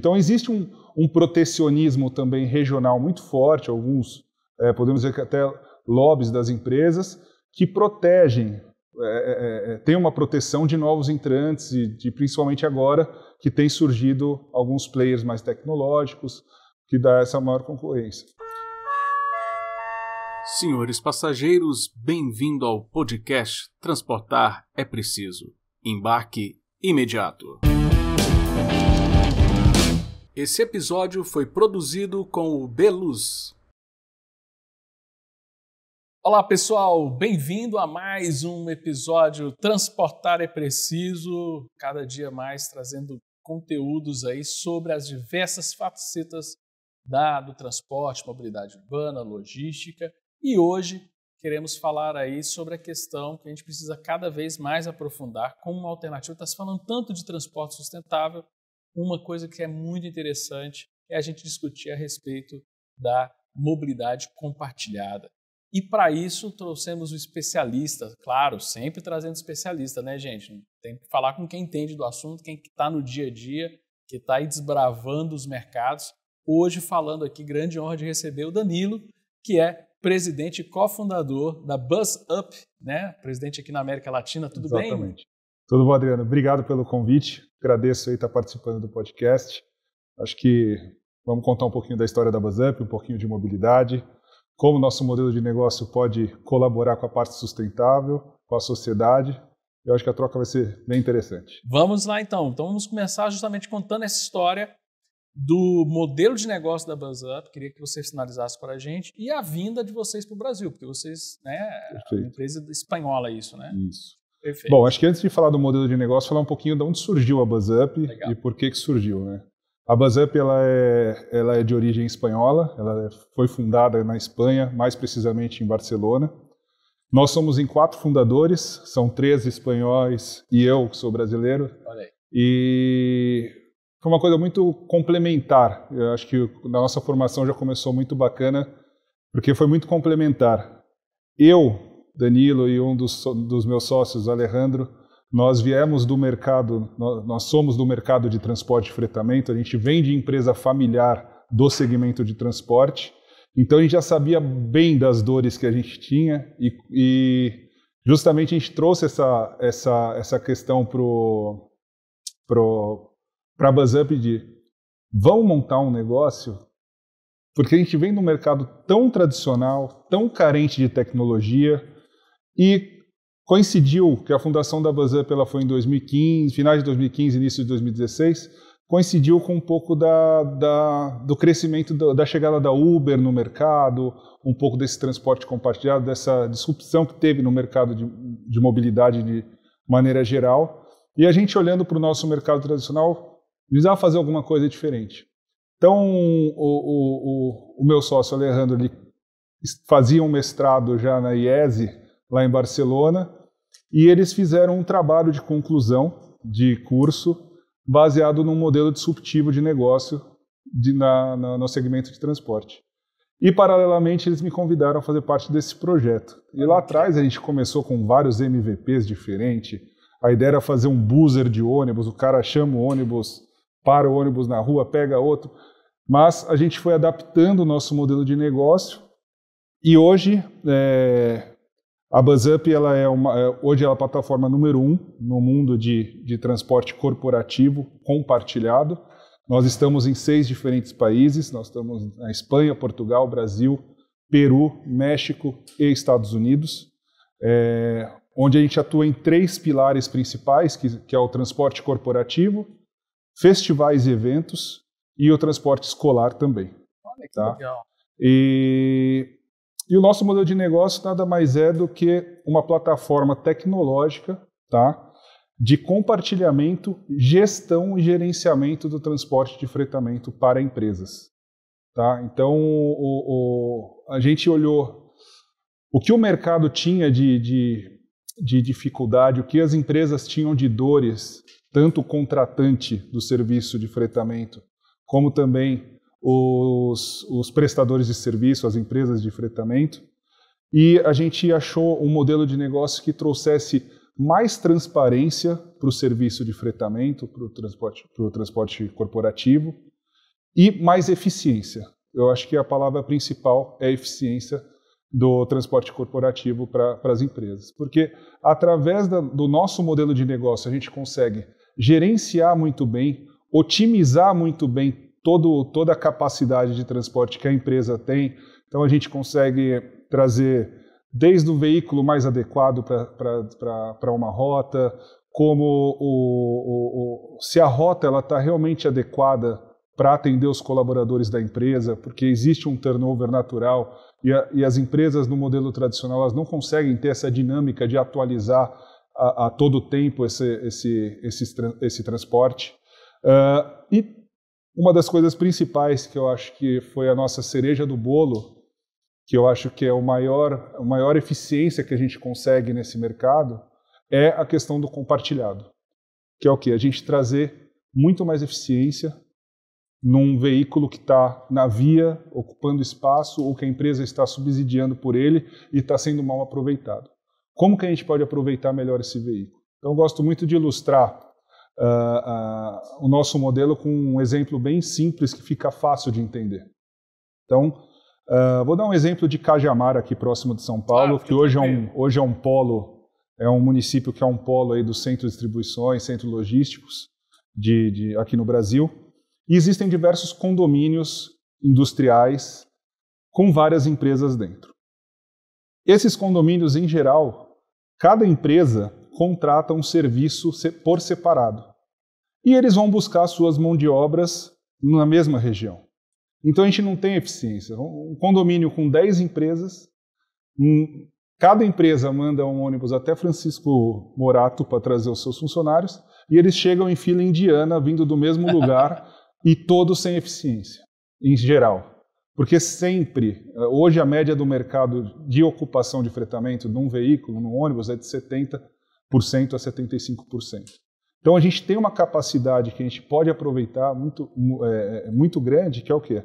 Então existe um, um protecionismo também regional muito forte, alguns, é, podemos dizer que até lobbies das empresas, que protegem, é é, é, é, tem uma proteção de novos entrantes e de, principalmente agora que tem surgido alguns players mais tecnológicos que dá essa maior concorrência. Senhores passageiros, bem-vindo ao podcast Transportar é Preciso. Embarque imediato. Esse episódio foi produzido com o Beluz. Olá pessoal, bem-vindo a mais um episódio Transportar é Preciso, cada dia mais trazendo conteúdos aí sobre as diversas facetas da, do transporte, mobilidade urbana, logística e hoje queremos falar aí sobre a questão que a gente precisa cada vez mais aprofundar como uma alternativa. Está se falando tanto de transporte sustentável, uma coisa que é muito interessante é a gente discutir a respeito da mobilidade compartilhada. E para isso trouxemos o especialista, claro, sempre trazendo especialista, né, gente? Tem que falar com quem entende do assunto, quem está no dia a dia, que está aí desbravando os mercados. Hoje falando aqui, grande honra de receber o Danilo, que é presidente e cofundador da Bus Up, né? Presidente aqui na América Latina, tudo Exatamente. bem? Exatamente. Tudo bom, Adriano. Obrigado pelo convite. Agradeço aí estar participando do podcast. Acho que vamos contar um pouquinho da história da BuzzUp, um pouquinho de mobilidade, como o nosso modelo de negócio pode colaborar com a parte sustentável, com a sociedade. Eu acho que a troca vai ser bem interessante. Vamos lá então. Então vamos começar justamente contando essa história do modelo de negócio da BuzzUp, queria que você sinalizasse para a gente, e a vinda de vocês para o Brasil, porque vocês, né, é uma empresa espanhola isso, né? Isso. Perfeito. Bom, acho que antes de falar do modelo de negócio, falar um pouquinho de onde surgiu a BuzzUp e por que, que surgiu. Né? A BuzzUp ela é, ela é de origem espanhola, ela foi fundada na Espanha, mais precisamente em Barcelona. Nós somos em quatro fundadores, são três espanhóis e eu, que sou brasileiro. Olha aí. E foi uma coisa muito complementar. Eu acho que na nossa formação já começou muito bacana, porque foi muito complementar. Eu Danilo e um dos, dos meus sócios, Alejandro, nós viemos do mercado, nós somos do mercado de transporte e fretamento, a gente vem de empresa familiar do segmento de transporte, então a gente já sabia bem das dores que a gente tinha e, e justamente a gente trouxe essa, essa, essa questão para pro, pro, BuzzUp de vão montar um negócio? Porque a gente vem de um mercado tão tradicional, tão carente de tecnologia, e coincidiu que a fundação da Buzzup ela foi em 2015, finais de 2015, início de 2016, coincidiu com um pouco da, da do crescimento da, da, chegada da Uber no mercado, um pouco desse transporte compartilhado, dessa disrupção que teve no mercado de, de mobilidade de maneira geral. E a gente olhando para o nosso mercado tradicional, precisava fazer alguma coisa diferente. Então, o, o, o, o meu sócio Alejandro ele fazia um mestrado já na IESE, lá em Barcelona, e eles fizeram um trabalho de conclusão de curso baseado num modelo disruptivo de negócio de, na, na, no segmento de transporte. E, paralelamente, eles me convidaram a fazer parte desse projeto. E lá atrás a gente começou com vários MVPs diferentes. A ideia era fazer um buzzer de ônibus, o cara chama o ônibus, para o ônibus na rua, pega outro. Mas a gente foi adaptando o nosso modelo de negócio e hoje é, a BuzzUp, ela é uma, é, hoje é a plataforma número um no mundo de, de transporte corporativo compartilhado. Nós estamos em seis diferentes países, nós estamos na Espanha, Portugal, Brasil, Peru, México e Estados Unidos, é, onde a gente atua em três pilares principais, que, que é o transporte corporativo, festivais e eventos e o transporte escolar também. Olha que tá? legal. E e o nosso modelo de negócio nada mais é do que uma plataforma tecnológica, tá? de compartilhamento, gestão e gerenciamento do transporte de fretamento para empresas. Tá? Então, o, o, a gente olhou o que o mercado tinha de, de, de, dificuldade, o que as empresas tinham de dores, tanto o contratante do serviço de fretamento, como também os, os prestadores de serviço, as empresas de fretamento, e a gente achou um modelo de negócio que trouxesse mais transparência para o serviço de fretamento, para o transporte, o transporte corporativo, e mais eficiência. Eu acho que a palavra principal é eficiência do transporte corporativo para as empresas. Porque através da, do nosso modelo de negócio, a gente consegue gerenciar muito bem, otimizar muito bem todo, toda a capacidade de transporte que a empresa tem. Então a gente consegue trazer desde o veículo mais adequado para uma rota, como o, o, o, se a rota ela está realmente adequada para atender os colaboradores da empresa, porque existe um turnover natural e, a, e, as empresas no modelo tradicional elas não conseguem ter essa dinâmica de atualizar a, a todo tempo esse, esse, esse, esse transporte. Uh, e uma das coisas principais que eu acho que foi a nossa cereja do bolo, que eu acho que é o maior, a maior eficiência que a gente consegue nesse mercado, é a questão do compartilhado, que é o quê? a gente trazer muito mais eficiência num veículo que está na via, ocupando espaço, ou que a empresa está subsidiando por ele e está sendo mal aproveitado. Como que a gente pode aproveitar melhor esse veículo? Então, eu gosto muito de ilustrar uh, uh, o nosso modelo com um exemplo bem simples que fica fácil de entender. Então, uh, vou dar um exemplo de Cajamar, aqui próximo de São Paulo, ah, que hoje é, um, hoje é um polo, é um município que é um polo aí do centro de distribuições, centro logísticos de, de aqui no Brasil. E existem diversos condomínios industriais com várias empresas dentro. Esses condomínios, em geral, cada empresa contrata um serviço por separado e eles vão buscar suas mão de obras na mesma região. Então a gente não tem eficiência. Um condomínio com 10 empresas, cada empresa manda um ônibus até Francisco Morato para trazer os seus funcionários, e eles chegam em fila indiana, vindo do mesmo lugar, e todos sem eficiência, em geral. Porque sempre, eh, hoje a média do mercado de ocupação de fretamento de um veículo, num ônibus, é de 70% a 75%. Então a gente tem uma capacidade que a gente pode aproveitar muito, é, é, é, muito grande, que é o quê?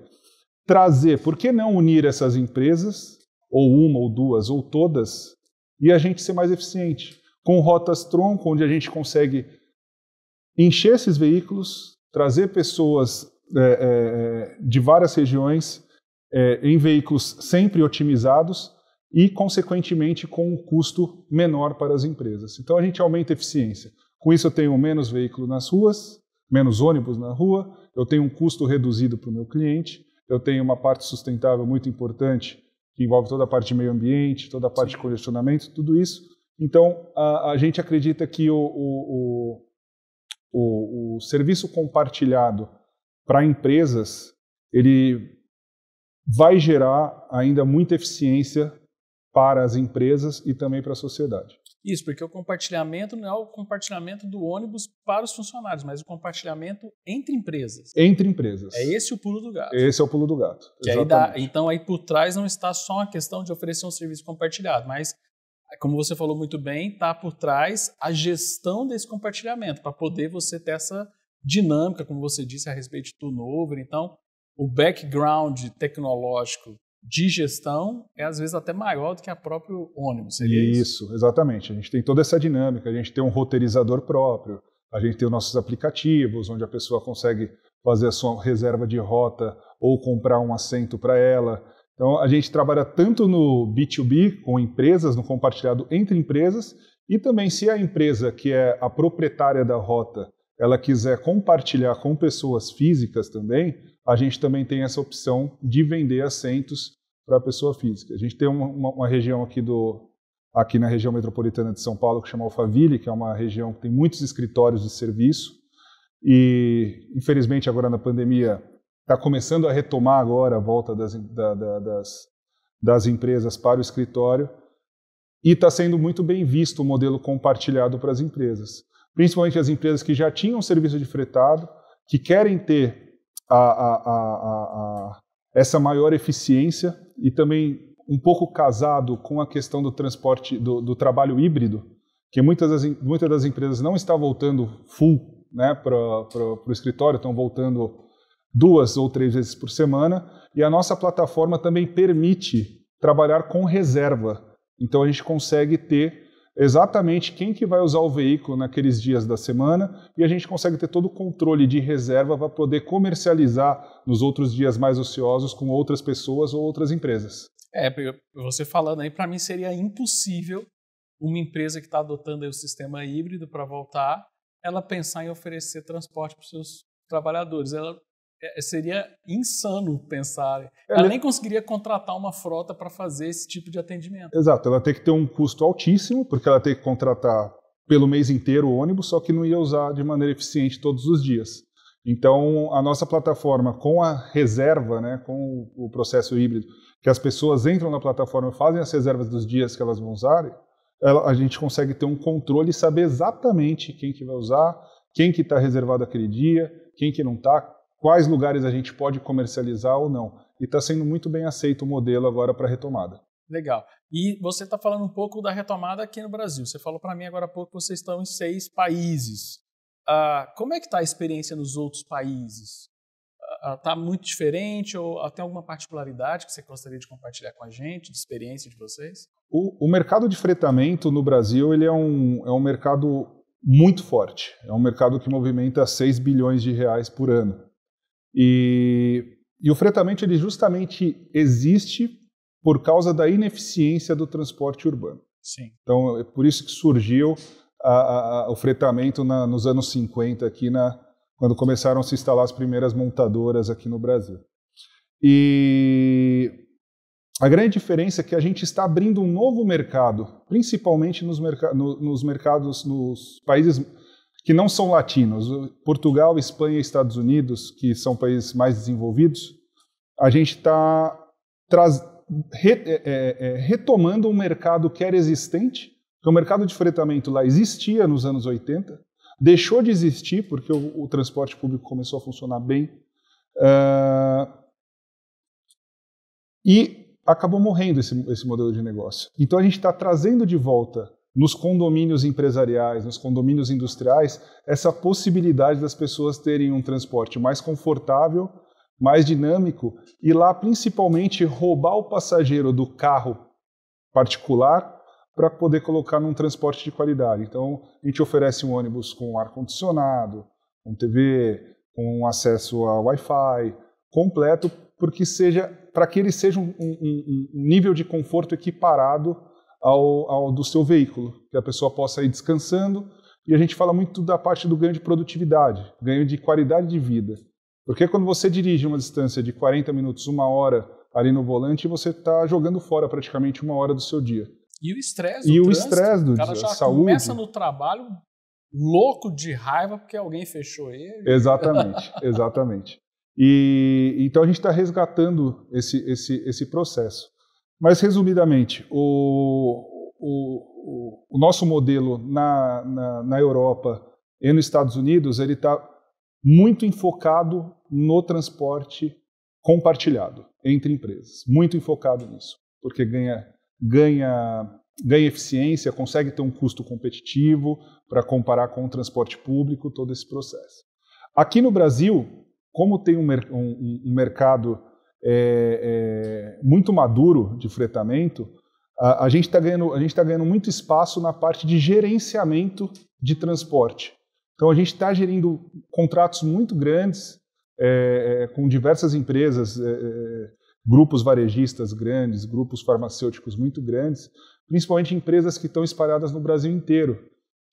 Trazer, por que não unir essas empresas, ou uma, ou duas, ou todas, e a gente ser mais eficiente? Com rotas tronco, onde a gente consegue encher esses veículos, trazer pessoas é, é, é de várias regiões em veículos sempre otimizados e, consequentemente, com um custo menor para as empresas. Então a gente aumenta a eficiência. Com isso, eu tenho menos veículo nas ruas, menos ônibus na rua, eu tenho um custo reduzido para o meu cliente, eu tenho uma parte sustentável muito importante, que envolve toda a parte de meio ambiente, toda a parte Sim. de colecionamento, tudo isso. Então, a, a gente acredita que o, o, o, o serviço compartilhado para empresas, ele vai gerar ainda muita eficiência para as empresas e também para a sociedade. Isso, porque o compartilhamento não é o compartilhamento do ônibus para os funcionários, mas o compartilhamento entre empresas. Entre empresas. É esse o pulo do gato. Esse é o pulo do gato. Aí dá, então aí por trás não está só uma questão de oferecer um serviço compartilhado, mas como você falou muito bem, está por trás a gestão desse compartilhamento, para poder você ter essa dinâmica, como você disse, a respeito do novo. Então, o background tecnológico de gestão é às vezes até maior do que a próprio ônibus. Seria isso, isso, exatamente. A gente tem toda essa dinâmica, a gente tem um roteirizador próprio, a gente tem os nossos aplicativos, onde a pessoa consegue fazer a sua reserva de rota ou comprar um assento para ela. Então, a gente trabalha tanto no B2B, com empresas, no compartilhado entre empresas, e também se a empresa que é a proprietária da rota ela quiser compartilhar com pessoas físicas também, a gente também tem essa opção de vender assentos para a pessoa física. A gente tem uma, uma, uma, região aqui do aqui na região metropolitana de São Paulo que chama Alphaville, que é uma região que tem muitos escritórios de serviço e infelizmente agora na pandemia está começando a retomar agora a volta das, da, da, das, das empresas para o escritório e está sendo muito bem visto o modelo compartilhado para as empresas principalmente as empresas que já tinham serviço de fretado, que querem ter a, a, a, essa maior eficiência e também um pouco casado com a questão do transporte, do, do trabalho híbrido, que muitas das, muitas das empresas não estão voltando full né, para o escritório, estão voltando duas ou três vezes por semana, e a nossa plataforma também permite trabalhar com reserva. Então a gente consegue ter exatamente quem que vai usar o veículo naqueles dias da semana e a gente consegue ter todo o controle de reserva para poder comercializar nos outros dias mais ociosos com outras pessoas ou outras empresas. É, você falando aí, para mim seria impossível uma empresa que está adotando o sistema híbrido para voltar, ela pensar em oferecer transporte para os seus trabalhadores. Ela é, é, seria insano pensar. É, ela, ela né? nem conseguiria contratar uma frota para fazer esse tipo de atendimento. Exato, ela tem que ter um custo altíssimo, porque ela tem que contratar pelo mês inteiro o ônibus, só que não ia usar de maneira eficiente todos os dias. Então, a nossa plataforma, com a reserva, né, com o processo híbrido, que as pessoas entram na plataforma fazem as reservas dos dias que elas vão usar, ela, a gente consegue ter um controle e saber exatamente quem que vai usar, quem que está reservado aquele dia, quem que não está, quais lugares a gente pode comercializar ou não. E está sendo muito bem aceito o modelo agora para retomada. Legal. E você está falando um pouco da retomada aqui no Brasil. Você falou para mim agora há pouco que vocês estão em seis países. Ah, como é que está a experiência nos outros países? Está ah, muito diferente ou ah, tem alguma particularidade que você gostaria de compartilhar com a gente, de experiência de vocês? O, o mercado de fretamento no Brasil ele é, um, é um mercado muito forte. É um mercado que movimenta 6 bilhões de reais por ano. E, e o fretamento ele justamente existe por causa da ineficiência do transporte urbano. Sim. Então é por isso que surgiu a, a, a, o fretamento na, nos anos 50 aqui na quando começaram a se instalar as primeiras montadoras aqui no Brasil. E a grande diferença é que a gente está abrindo um novo mercado, principalmente nos, merc no, nos mercados, nos países que não são latinos, Portugal, Espanha e Estados Unidos, que são países mais desenvolvidos, a gente está re, é, é, é, retomando um mercado que era existente, que o mercado de fretamento lá existia nos anos 80, deixou de existir porque o, o transporte público começou a funcionar bem uh, e acabou morrendo esse, esse modelo de negócio. Então a gente está trazendo de volta nos condomínios empresariais, nos condomínios industriais, essa possibilidade das pessoas terem um transporte mais confortável, mais dinâmico e lá principalmente roubar o passageiro do carro particular para poder colocar num transporte de qualidade. Então, a gente oferece um ônibus com ar condicionado, com TV, com acesso a Wi-Fi, completo, porque seja para que ele seja um, um, um nível de conforto equiparado ao, ao, do seu veículo, que a pessoa possa ir descansando. E a gente fala muito da parte do ganho de produtividade, ganho de qualidade de vida. Porque quando você dirige uma distância de 40 minutos, uma hora ali no volante, você está jogando fora praticamente uma hora do seu dia. E o estresse, e o estresse do dia, já saúde. começa no trabalho louco de raiva porque alguém fechou ele. Exatamente, exatamente. E então a gente está resgatando esse, esse, esse processo. Mas, resumidamente, o, o, o nosso modelo na, na, na, Europa e nos Estados Unidos ele está muito enfocado no transporte compartilhado entre empresas, muito enfocado nisso, porque ganha, ganha, ganha eficiência, consegue ter um custo competitivo para comparar com o transporte público, todo esse processo. Aqui no Brasil, como tem um, um, um mercado é, é, muito maduro de fretamento, a, a gente está ganhando, a gente tá ganhando muito espaço na parte de gerenciamento de transporte. Então a gente está gerindo contratos muito grandes é, é com diversas empresas, é, é, grupos varejistas grandes, grupos farmacêuticos muito grandes, principalmente empresas que estão espalhadas no Brasil inteiro,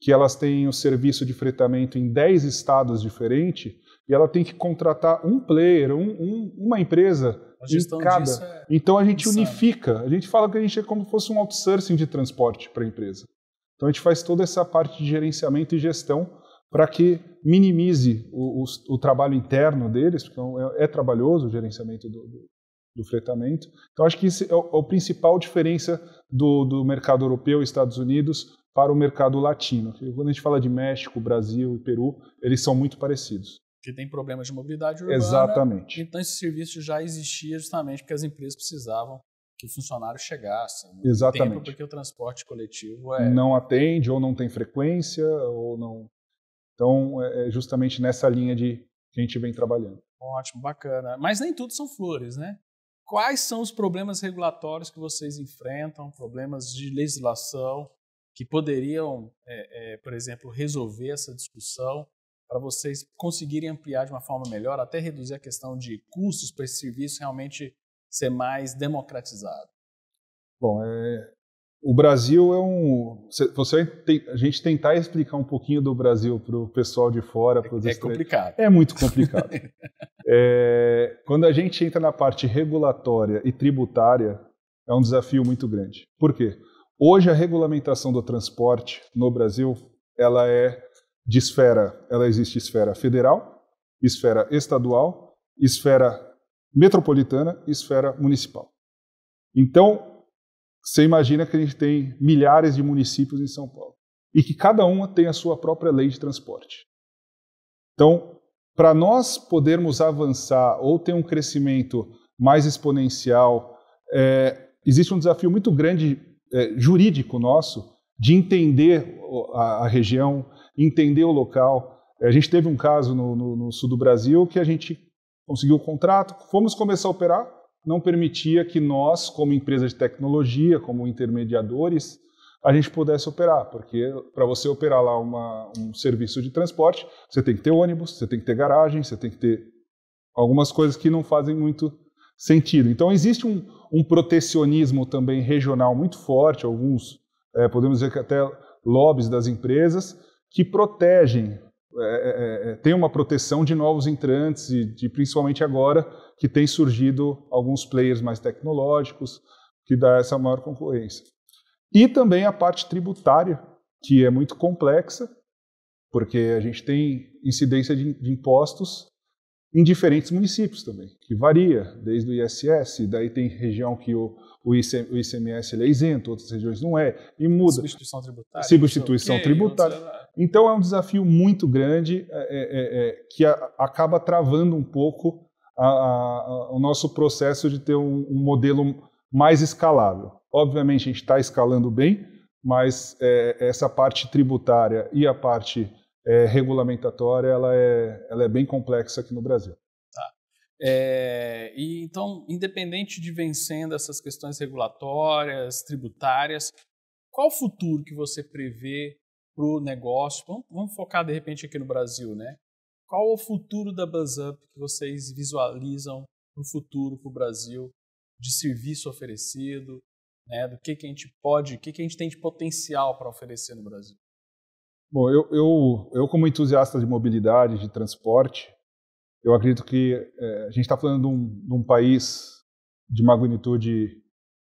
que elas têm o serviço de fretamento em 10 estados diferentes e ela tem que contratar um player, um, um, uma empresa em cada. É então a gente insano. unifica, a gente fala que a gente é como se fosse um outsourcing de transporte para a empresa. Então a gente faz toda essa parte de gerenciamento e gestão para que minimize o, o, o, trabalho interno deles, porque é, é, é trabalhoso o gerenciamento do, do, do, fretamento. Então acho que esse é o, é o principal diferença do, do mercado europeu e Estados Unidos para o mercado latino. Quando a gente fala de México, Brasil e Peru, eles são muito parecidos que tem problemas de mobilidade urbana. Exatamente. Então esse serviço já existia justamente porque as empresas precisavam que o funcionário chegasse. Exatamente. Tempo, porque o transporte coletivo é... Não atende, ou não tem frequência, ou não... Então, é, é justamente nessa linha de que a gente vem trabalhando. Ótimo, bacana. Mas nem tudo são flores, né? Quais são os problemas regulatórios que vocês enfrentam, problemas de legislação que poderiam, é, é, por exemplo, resolver essa discussão para vocês conseguirem ampliar de uma forma melhor, até reduzir a questão de custos para esse serviço realmente ser mais democratizado? Bom, é, o Brasil é um. Você tem, a gente tentar explicar um pouquinho do Brasil para o pessoal de fora, é, é complicado. É muito complicado. é, quando a gente entra na parte regulatória e tributária, é um desafio muito grande. Por quê? Hoje a regulamentação do transporte no Brasil ela é de esfera, ela existe esfera federal, esfera estadual, esfera metropolitana, esfera municipal. Então, você imagina que a gente tem milhares de municípios em São Paulo e que cada uma tem a sua própria lei de transporte. Então, para nós podermos avançar ou ter um crescimento mais exponencial, é, existe um desafio muito grande é, jurídico nosso de entender a, a região, entender o local. É, a gente teve um caso no, no, no sul do Brasil que a gente conseguiu o contrato, fomos começar a operar, não permitia que nós, como empresa de tecnologia, como intermediadores, a gente pudesse operar, porque para você operar lá uma, um serviço de transporte, você tem que ter ônibus, você tem que ter garagem, você tem que ter algumas coisas que não fazem muito sentido. Então existe um, um protecionismo também regional muito forte, alguns é, podemos dizer que até lobbies das empresas que protegem, é é, é, é, tem uma proteção de novos entrantes e de, principalmente agora que tem surgido alguns players mais tecnológicos que dá essa maior concorrência. E também a parte tributária, que é muito complexa, porque a gente tem incidência de, de impostos em diferentes municípios também, que varia, desde o ISS, daí tem região que o, o, o ICMS é isento, outras regiões não é, e muda. Substituição tributária. Substituição okay, tributária. Então é um desafio muito grande é, é, é, é que a, acaba travando um pouco a, a, o nosso processo de ter um, um, modelo mais escalável. Obviamente a gente está escalando bem, mas é, essa parte tributária e a parte regulamentatória ela é, ela é bem complexa aqui no Brasil. Tá. É, e então, independente de vencendo essas questões regulatórias, tributárias, qual o futuro que você prevê para o negócio? Vamos, vamos, focar de repente aqui no Brasil, né? Qual o futuro da BuzzUp que vocês visualizam no futuro para o Brasil de serviço oferecido, né? Do que que a gente pode, o que que a gente tem de potencial para oferecer no Brasil? Bom, eu, eu, eu como entusiasta de mobilidade, de transporte, eu acredito que é, a gente está falando de um, de um país de magnitude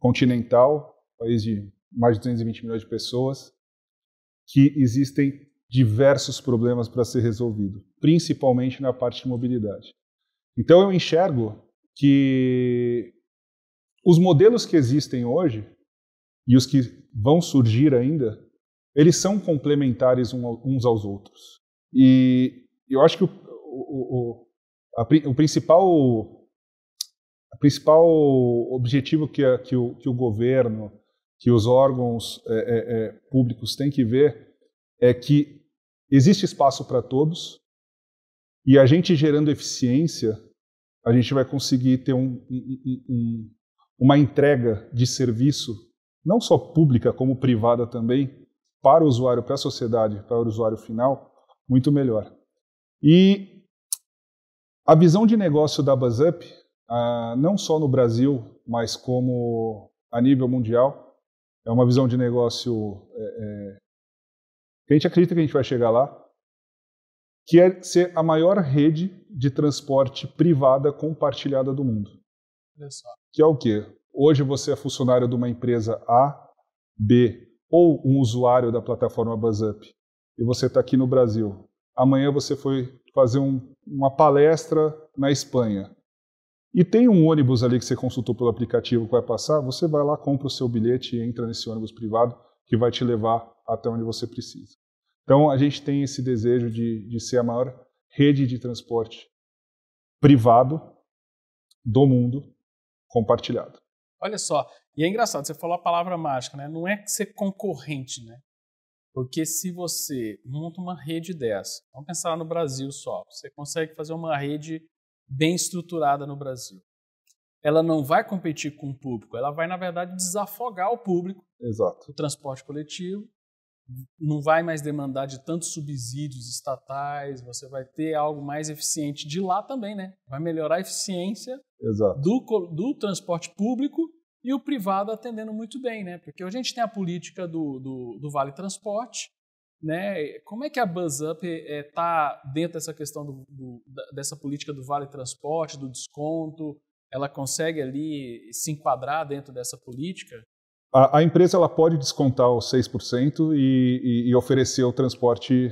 continental, país de mais de 220 milhões de pessoas, que existem diversos problemas para ser resolvido, principalmente na parte de mobilidade. Então eu enxergo que os modelos que existem hoje e os que vão surgir ainda, eles são complementares uns aos outros. E eu acho que o, o, o, a, o principal principal objetivo que, a, que, o, que o governo que os órgãos é, é, é, públicos têm que ver é que existe espaço para todos e a gente gerando eficiência, a gente vai conseguir ter um, um, um, uma entrega de serviço, não só pública, como privada também, para o usuário, para a sociedade, para o usuário final, muito melhor. E a visão de negócio da BuzzUp, ah, não só no Brasil, mas como a nível mundial, é uma visão de negócio é, é, que a gente acredita que a gente vai chegar lá, que é ser a maior rede de transporte privada compartilhada do mundo. Que é o quê? Hoje você é funcionário de uma empresa A, B ou um usuário da plataforma BuzzUp e você está aqui no Brasil. Amanhã você foi fazer um, uma palestra na Espanha e tem um ônibus ali que você consultou pelo aplicativo que vai passar, você vai lá, compra o seu bilhete e entra nesse ônibus privado que vai te levar até onde você precisa. Então, a gente tem esse desejo de, de ser a maior rede de transporte privado do mundo compartilhado. Olha só, e é engraçado, você falou a palavra mágica, né? Não é ser concorrente, né? Porque se você monta uma rede dessa, vamos pensar no Brasil só, você consegue fazer uma rede bem estruturada no Brasil. Ela não vai competir com o público, ela vai, na verdade, desafogar o público, Exato. o transporte coletivo, não vai mais demandar de tantos subsídios estatais, você vai ter algo mais eficiente de lá também, né? Vai melhorar a eficiência Do, do transporte público e o privado atendendo muito bem, né? Porque a gente tem a política do, do, do Vale Transporte, né? Como é que a Buzzup está eh, é, dentro dessa questão do, do, dessa política do vale transporte, do desconto? Ela consegue ali se enquadrar dentro dessa política? A, a empresa ela pode descontar os 6% e, e, e oferecer o transporte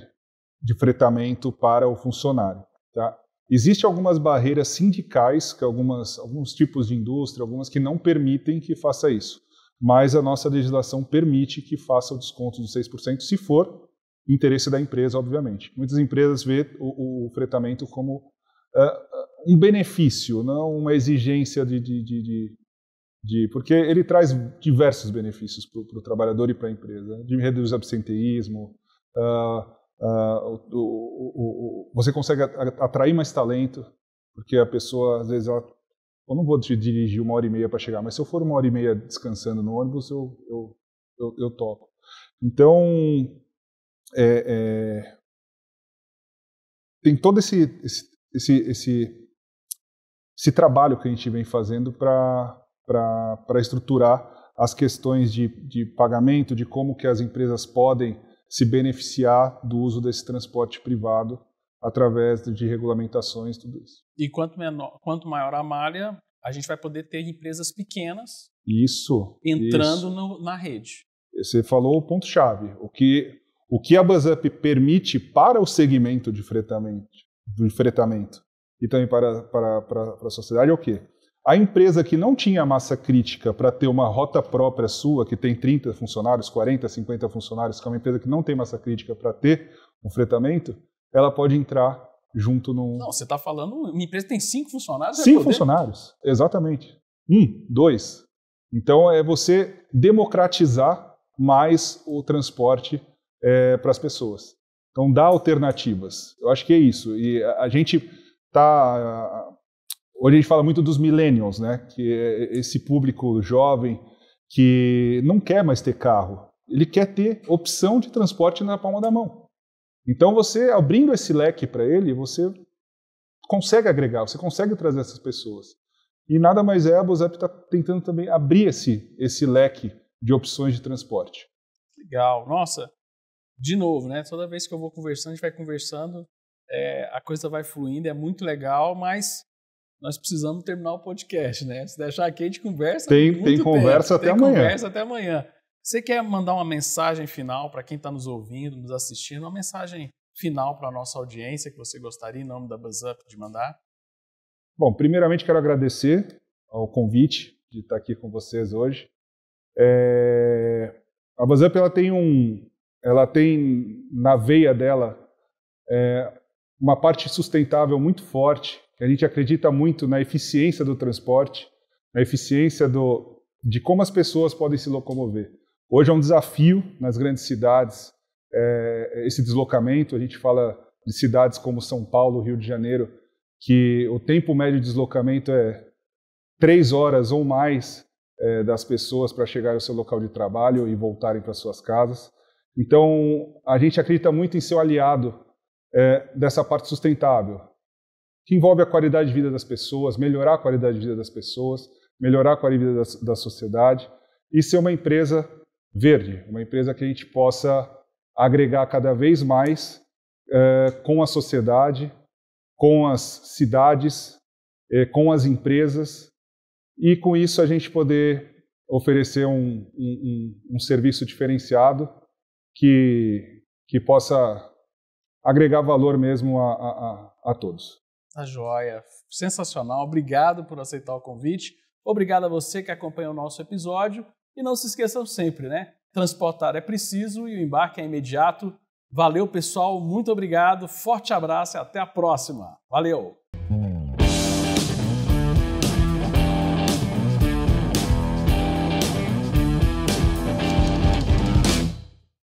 de fretamento para o funcionário. Tá? Existem algumas barreiras sindicais, que algumas, alguns tipos de indústria, algumas que não permitem que faça isso. Mas a nossa legislação permite que faça o desconto dos 6%, se for interesse da empresa, obviamente. Muitas empresas vê o, o fretamento como uh, um benefício, não uma exigência de, de, de, de porque ele traz diversos benefícios para o trabalhador e para a empresa, né? de ah, o absenteísmo, uh, uh, o, o, você consegue atrair mais talento, porque a pessoa às vezes ela eu não vou te dirigir uma hora e meia para chegar, mas se eu for uma hora e meia descansando no ônibus, eu, eu, eu, eu topo. Então, é, é, tem todo esse, esse, esse, esse, esse trabalho que a gente vem fazendo para estruturar as questões de, de pagamento, de como que as empresas podem se beneficiar do uso desse transporte privado através de regulamentações, tudo isso. E quanto, menor, quanto maior a malha, a gente vai poder ter empresas pequenas isso entrando isso. No, na rede. Você falou o ponto chave. O que o que a BuzzUp permite para o segmento de fretamento, do fretamento e também para, para, para, para a sociedade é o quê? A empresa que não tinha massa crítica para ter uma rota própria sua, que tem 30 funcionários, 40, 50 funcionários, que é uma empresa que não tem massa crítica para ter um fretamento, ela pode entrar junto num. Não, você está falando, uma empresa que tem cinco funcionários? É cinco funcionários, exatamente. Um, dois. Então é você democratizar mais o transporte é, para as pessoas. Então, dá alternativas. Eu acho que é isso. E a, a gente está. Hoje a gente fala muito dos millennials, né? Que é esse público jovem que não quer mais ter carro. Ele quer ter opção de transporte na palma da mão. Então, você abrindo esse leque para ele, você consegue agregar, você consegue trazer essas pessoas. E nada mais é, a Bozep está tentando também abrir esse, esse leque de opções de transporte. Legal, nossa de novo, né? Toda vez que eu vou conversando, a gente vai conversando, é, a coisa vai fluindo, é muito legal, mas nós precisamos terminar o podcast, né? Se deixar aqui, a gente conversa. Tem, tem conversa tempo, até tem amanhã. conversa até amanhã. Você quer mandar uma mensagem final para quem está nos ouvindo, nos assistindo, uma mensagem final para a nossa audiência que você gostaria, em nome da BuzzUp, de mandar? Bom, primeiramente quero agradecer ao convite de estar aqui com vocês hoje. É... A BuzzUp ela tem um, ela tem na veia dela é, uma parte sustentável muito forte. A gente acredita muito na eficiência do transporte, na eficiência do, de como as pessoas podem se locomover. Hoje é um desafio nas grandes cidades é, esse deslocamento. A gente fala de cidades como São Paulo, Rio de Janeiro, que o tempo médio de deslocamento é três horas ou mais é, das pessoas para chegar ao seu local de trabalho e voltarem para suas casas. Então, a gente acredita muito em ser o aliado é, dessa parte sustentável, que envolve a qualidade de vida das pessoas, melhorar a qualidade de vida das pessoas, melhorar a qualidade de vida da, da sociedade e ser uma empresa verde, uma empresa que a gente possa agregar cada vez mais é, com a sociedade, com as cidades, é, com as empresas e com isso a gente poder oferecer um, um, um, um serviço diferenciado que, que possa agregar valor mesmo a, a, a todos. A tá joia. Sensacional. Obrigado por aceitar o convite. Obrigado a você que acompanha o nosso episódio. E não se esqueçam sempre, né? Transportar é preciso e o embarque é imediato. Valeu, pessoal. Muito obrigado. Forte abraço e até a próxima. Valeu!